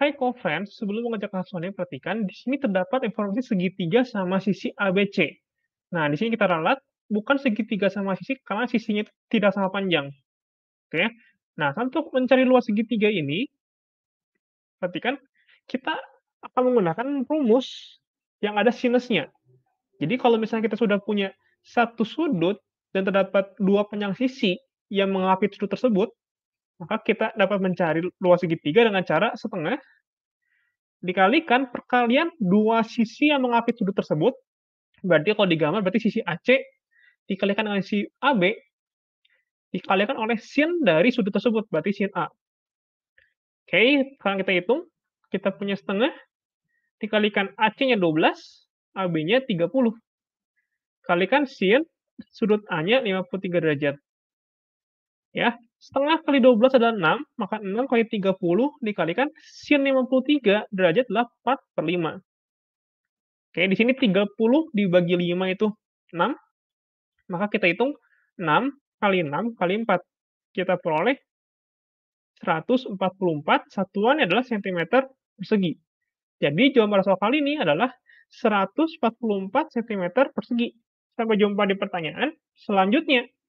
Hai friends sebelum mengajak langsungnya perhatikan, di sini terdapat informasi segitiga sama sisi ABC. Nah, di sini kita ralat, bukan segitiga sama sisi, karena sisinya tidak sama panjang. Oke, nah untuk mencari luas segitiga ini, perhatikan, kita akan menggunakan rumus yang ada sinusnya. Jadi kalau misalnya kita sudah punya satu sudut dan terdapat dua panjang sisi yang mengapit sudut tersebut, maka kita dapat mencari luas segitiga dengan cara setengah dikalikan perkalian dua sisi yang mengapit sudut tersebut. Berarti kalau digambar berarti sisi AC dikalikan dengan sisi AB dikalikan oleh sin dari sudut tersebut, berarti sin A. Oke, sekarang kita hitung. Kita punya setengah, dikalikan AC-nya 12, AB-nya 30. Kalikan sin, sudut A-nya 53 derajat. Ya, setengah kali 12 adalah 6, maka 6 kali 30 dikalikan sin 53 derajat adalah 4 per 5. Oke, di sini 30 dibagi 5 itu 6, maka kita hitung 6 kali 6 kali 4. Kita peroleh 144, satuan adalah cm persegi. Jadi jawaban soal kali ini adalah 144 cm persegi. Sampai jumpa di pertanyaan selanjutnya.